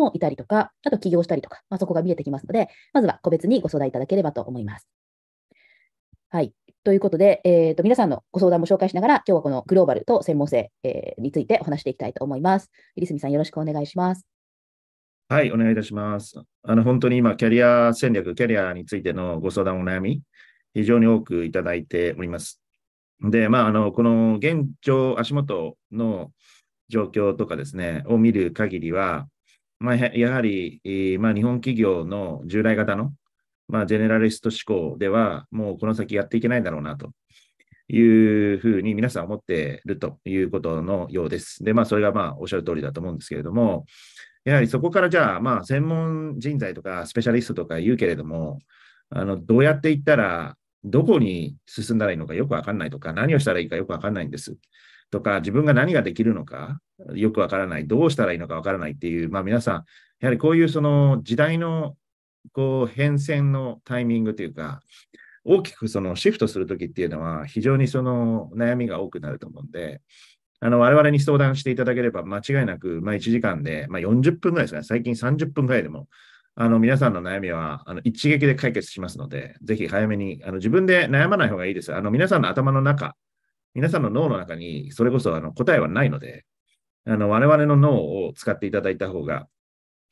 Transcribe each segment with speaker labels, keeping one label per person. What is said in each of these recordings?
Speaker 1: もいたりとか、あと起業したりとか、まあ、そこが見えてきますので、まずは個別にご相談いただければと思います。はい。ということで、えー、と皆さんのご相談も紹介しながら、今日はこのグローバルと専門性、えー、についてお話していきたいと思います。入住さん、よろしくお願いします。
Speaker 2: はい、お願いいたします。あの本当に今、キャリア戦略、キャリアについてのご相談、お悩み、非常に多くいただいております。で、まあ、あのこの現状、足元の状況とかですね、を見る限りは、まあ、やはり、まあ、日本企業の従来型の、まあ、ジェネラリスト思考では、もうこの先やっていけないんだろうなというふうに皆さん思っているということのようです。で、まあ、それがまあおっしゃる通りだと思うんですけれども、やはりそこからじゃあ、まあ、専門人材とかスペシャリストとか言うけれども、あのどうやっていったら、どこに進んだらいいのかよくわかんないとか、何をしたらいいかよくわかんないんです。とか、自分が何ができるのか、よくわからない、どうしたらいいのかわからないっていう、まあ皆さん、やはりこういうその時代のこう変遷のタイミングというか、大きくそのシフトするときっていうのは、非常にその悩みが多くなると思うんで、あの我々に相談していただければ、間違いなく、まあ、1時間で、まあ、40分ぐらいですかね、最近30分ぐらいでも、あの皆さんの悩みはあの一撃で解決しますので、ぜひ早めにあの自分で悩まない方がいいです。あの皆さんの頭の中皆さんの脳の中にそれこそあの答えはないので、あの我々の脳を使っていただいた方が、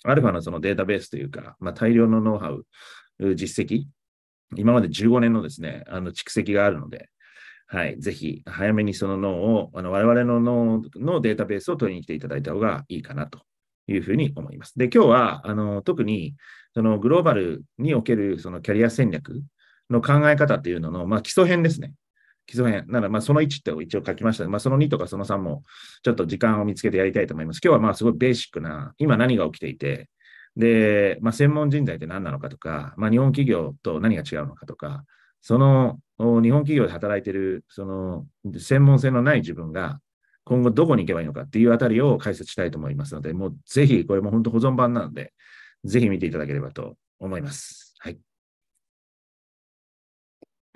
Speaker 2: アルファのそのデータベースというか、まあ、大量のノウハウ、実績、今まで15年のですね、あの蓄積があるので、はい、ぜひ早めにその脳を、あの我々の脳のデータベースを取りに来ていただいた方がいいかなというふうに思います。で、今日はあの特にそのグローバルにおけるそのキャリア戦略の考え方というのの、まあ、基礎編ですね。基礎編なら、まあ、その1って一応書きました、ね。まあ、その2とかその3も、ちょっと時間を見つけてやりたいと思います。今日はまあ、すごいベーシックな、今何が起きていて、で、まあ、専門人材って何なのかとか、まあ、日本企業と何が違うのかとか、その日本企業で働いてる、その専門性のない自分が今後どこに行けばいいのかっていうあたりを解説したいと思いますので、もうぜひこれも本当保存版なので、ぜひ見ていただければと思います。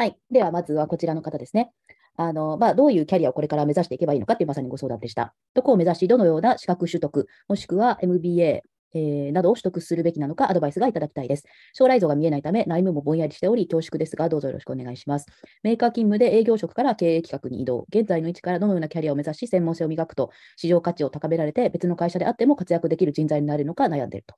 Speaker 1: はい、では、まずはこちらの方ですね。あのまあ、どういうキャリアをこれから目指していけばいいのかというまさにご相談でした。どこを目指し、どのような資格取得、もしくは MBA えー、などを取得するべきなのか、アドバイスがいただきたいです。将来像が見えないため、内務もぼんやりしており、恐縮ですが、どうぞよろしくお願いします。メーカー勤務で営業職から経営企画に移動、現在の位置からどのようなキャリアを目指し、専門性を磨くと、市場価値を高められて、別の会社であっても活躍できる人材になるのか悩んでいると。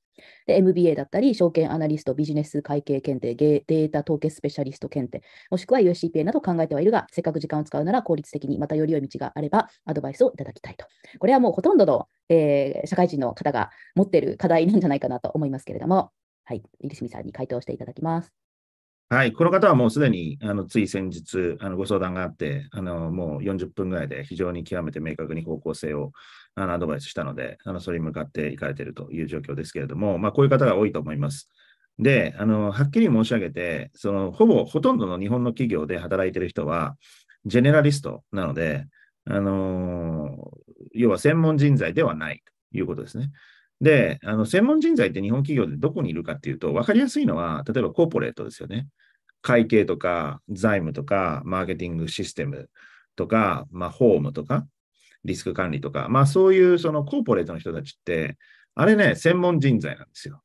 Speaker 1: で、MBA だったり、証券アナリスト、ビジネス会計検定、データ凍結スペシャリスト検定、もしくは USCPA など考えてはいるが、せっかく時間を使うなら効率的に、またより良い道があれば、アドバイスをいただきたいと。これはもうほとんどのえー、社会人の方が持っている課題なんじゃないかなと思いますけれども、はい、入住さんに回答していただきます。
Speaker 2: はい、この方はもうすでにあのつい先日あのご相談があってあの、もう40分ぐらいで非常に極めて明確に方向性をあのアドバイスしたのであの、それに向かっていかれているという状況ですけれども、まあ、こういう方が多いと思います。であの、はっきり申し上げてその、ほぼほとんどの日本の企業で働いている人は、ジェネラリストなので、あの要は専門人材ではないということですね。で、あの専門人材って日本企業でどこにいるかっていうと、分かりやすいのは、例えばコーポレートですよね。会計とか財務とかマーケティングシステムとか、まあ、ホームとかリスク管理とか、まあ、そういうそのコーポレートの人たちって、あれね、専門人材なんですよ。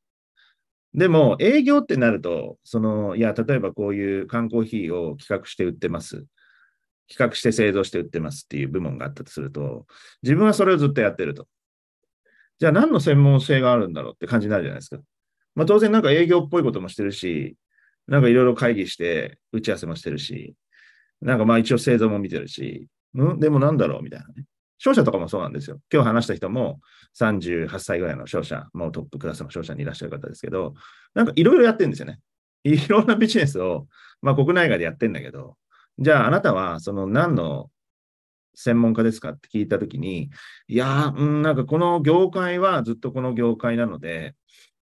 Speaker 2: でも、営業ってなると、その、いや、例えばこういう缶コーヒーを企画して売ってます。比較して製造して売ってますっていう部門があったとすると、自分はそれをずっとやってると。じゃあ何の専門性があるんだろうって感じになるじゃないですか。まあ当然なんか営業っぽいこともしてるし、なんかいろいろ会議して打ち合わせもしてるし、なんかまあ一応製造も見てるし、うんでもなんだろうみたいなね。商社とかもそうなんですよ。今日話した人も38歳ぐらいの商社、もうトップクラスの商社にいらっしゃる方ですけど、なんかいろいろやってるんですよね。いろんなビジネスを、まあ国内外でやってんだけど、じゃああなたはその何の専門家ですかって聞いたときに、いやうん、なんかこの業界はずっとこの業界なので、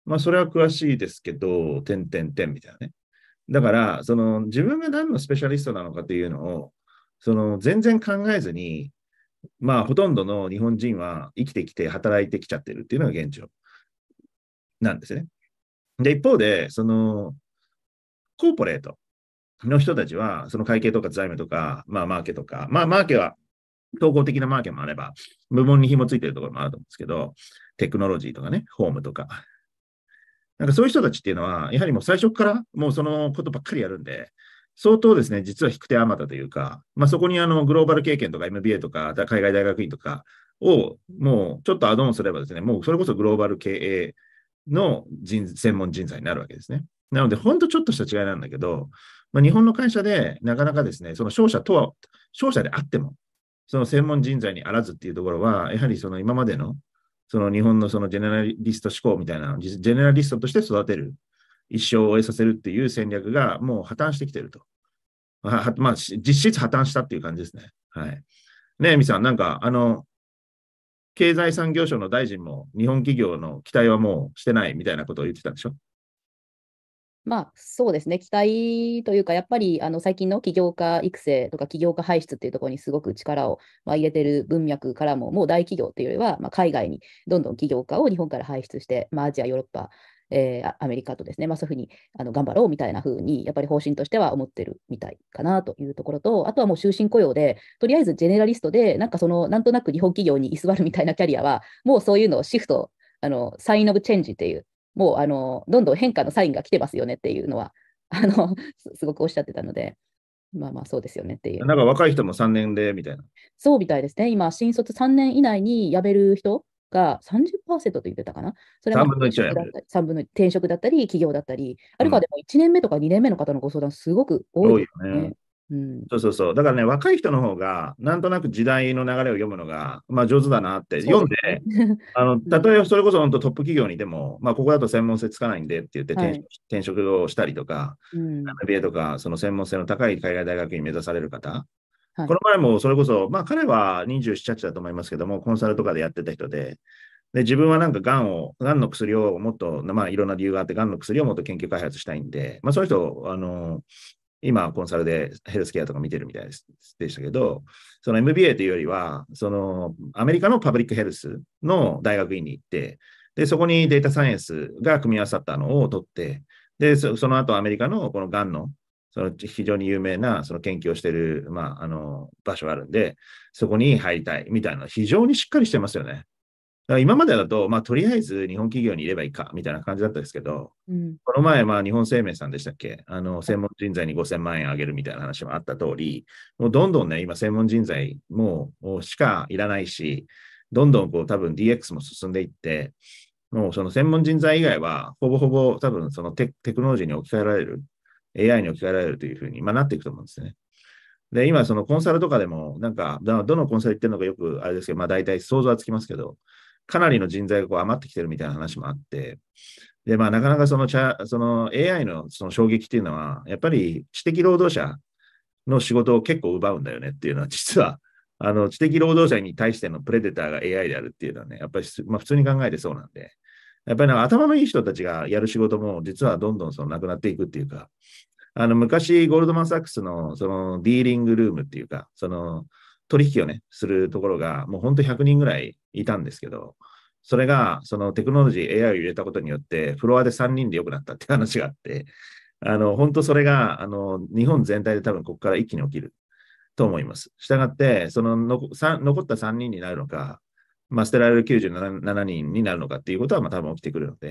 Speaker 2: まあそれは詳しいですけど、点々点みたいなね。だから、その自分が何のスペシャリストなのかというのを、その全然考えずに、まあほとんどの日本人は生きてきて働いてきちゃってるっていうのが現状なんですね。で、一方で、そのコーポレートの人たちは、その会計とか財務とか、まあ、マーケとか、まあ、マーケは、統合的なマーケもあれば、部門に紐ついてるところもあると思うんですけど、テクノロジーとかね、ホームとか。なんかそういう人たちっていうのは、やはりもう最初からもうそのことばっかりやるんで、相当ですね、実は引く手あまたというか、まあ、そこにあのグローバル経験とか MBA とか海外大学院とかをもうちょっとアドオンすればですね、もうそれこそグローバル経営の専門人材になるわけですね。なので、ほんとちょっとした違いなんだけど、まあ、日本の会社でなかなかですね、その商社とは、商社であっても、その専門人材にあらずっていうところは、やはりその今までの、その日本のそのジェネラリスト志向みたいな、ジェネラリストとして育てる、一生を終えさせるっていう戦略がもう破綻してきてると。まあ、まあ、実質破綻したっていう感じですね。はい。ねえ、みさん、なんか、あの、経済産業省の大臣も日本企業の期待はもうしてないみたいなことを言ってたんでしょ
Speaker 1: まあ、そうですね、期待というか、やっぱりあの最近の起業家育成とか起業家排出っていうところにすごく力を、まあ、入れてる文脈からも、もう大企業っていうよりは、まあ、海外にどんどん起業家を日本から排出して、まあ、アジア、ヨーロッパ、えー、アメリカとですね、まあ、そういうふうにあの頑張ろうみたいなふうに、やっぱり方針としては思ってるみたいかなというところと、あとはもう終身雇用で、とりあえずジェネラリストで、なんかその、なんとなく日本企業に居座るみたいなキャリアは、もうそういうのをシフト、あのサイン・オブ・チェンジっていうもうあのどんどん変化のサインが来てますよねっていうのは あのすごくおっしゃってたので、まあまあそうですよねっていう。なん
Speaker 2: か若い人も3年でみたいな。
Speaker 1: そうみたいですね、今、新卒3年以内に辞める人が30%と言ってたかな。それは3分の1は3分の転職だったり、企業だったり、あるいはでも1年目とか2年目の方のご相談、すごく多いね。
Speaker 2: そうそうそう。だからね、若い人の方が、なんとなく時代の流れを読むのが、まあ、上手だなって、読んで、あの、たとえそれこそ本当トップ企業にでも、まあ、ここだと専門性つかないんでって言って転はい、転職をしたりとか、うん、MBA とか、その専門性の高い海外大学に目指される方、はい、この前もそれこそ、まあ、彼は27、8だと思いますけども、コンサルとかでやってた人で、で、自分はなんかがんを、がんの薬をもっと、まあいろんな理由があって、がんの薬をもっと研究開発したいんで、まあそういう人、あの、今、コンサルでヘルスケアとか見てるみたいでしたけど、その MBA というよりは、そのアメリカのパブリックヘルスの大学院に行って、で、そこにデータサイエンスが組み合わさったのを取って、で、その後アメリカのこのがんの、その非常に有名なその研究をしてる、まあ、あの、場所があるんで、そこに入りたいみたいな、非常にしっかりしてますよね。だから今までだと、まあ、とりあえず日本企業にいればいいかみたいな感じだったんですけど、うん、この前、まあ、日本生命さんでしたっけあの、専門人材に5000万円あげるみたいな話もあった通り、もうどんどんね、今、専門人材もしかいらないし、どんどんこう多分 DX も進んでいって、もうその専門人材以外は、ほぼほぼ多分そのテクノロジーに置き換えられる、AI に置き換えられるというふうに、まあ、なっていくと思うんですね。で、今、そのコンサルとかでも、なんか、どのコンサル行ってるのかよくあれですけど、まあ大体想像はつきますけど、かなりの人材がこう余ってきてるみたいな話もあって、で、まあ、なかなかそのその AI のその衝撃っていうのは、やっぱり知的労働者の仕事を結構奪うんだよねっていうのは、実は、あの知的労働者に対してのプレデターが AI であるっていうのはね、やっぱり、まあ、普通に考えてそうなんで、やっぱり頭のいい人たちがやる仕事も、実はどんどんそのなくなっていくっていうか、あの昔、ゴールドマン・サックスのそのディーリングルームっていうか、その取引をね、するところが、もう本当100人ぐらいいたんですけど、それが、そのテクノロジー、AI を入れたことによって、フロアで3人で良くなったって話があって、あの、本当それが、あの、日本全体で多分ここから一気に起きると思います。したがって、その残った3人になるのか、まあ、捨てられる97人になるのかっていうことは、まあ、多分起きてくるので。